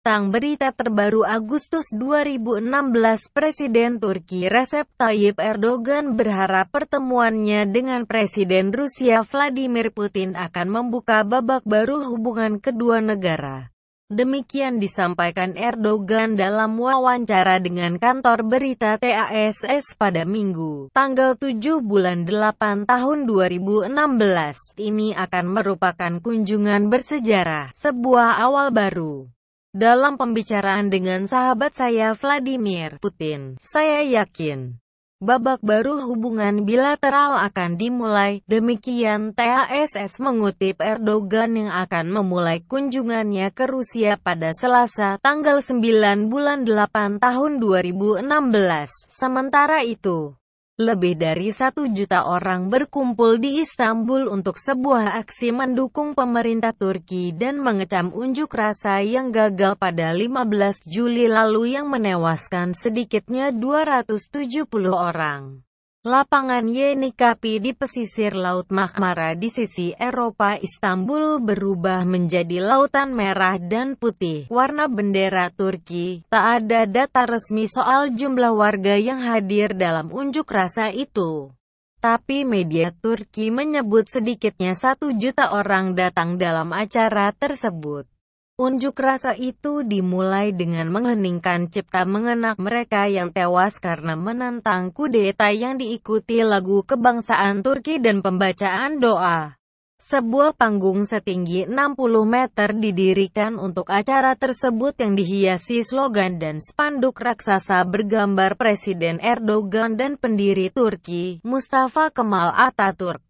Tang berita terbaru Agustus 2016, Presiden Turki Recep Tayyip Erdogan berharap pertemuannya dengan Presiden Rusia Vladimir Putin akan membuka babak baru hubungan kedua negara. Demikian disampaikan Erdogan dalam wawancara dengan kantor berita TASS pada Minggu, tanggal 7 bulan 8 tahun 2016. Ini akan merupakan kunjungan bersejarah, sebuah awal baru. Dalam pembicaraan dengan sahabat saya Vladimir Putin, saya yakin babak baru hubungan bilateral akan dimulai. Demikian TASS mengutip Erdogan yang akan memulai kunjungannya ke Rusia pada Selasa, tanggal 9 bulan 8 tahun 2016. Sementara itu, lebih dari satu juta orang berkumpul di Istanbul untuk sebuah aksi mendukung pemerintah Turki dan mengecam unjuk rasa yang gagal pada 15 Juli lalu yang menewaskan sedikitnya 270 orang. Lapangan Yenikapi di pesisir Laut Mahmara di sisi Eropa Istanbul berubah menjadi lautan merah dan putih, warna bendera Turki. Tak ada data resmi soal jumlah warga yang hadir dalam unjuk rasa itu. Tapi media Turki menyebut sedikitnya satu juta orang datang dalam acara tersebut. Unjuk rasa itu dimulai dengan mengheningkan cipta mengenak mereka yang tewas karena menantang kudeta yang diikuti lagu kebangsaan Turki dan pembacaan doa. Sebuah panggung setinggi 60 meter didirikan untuk acara tersebut yang dihiasi slogan dan spanduk raksasa bergambar Presiden Erdogan dan pendiri Turki, Mustafa Kemal Atatürk.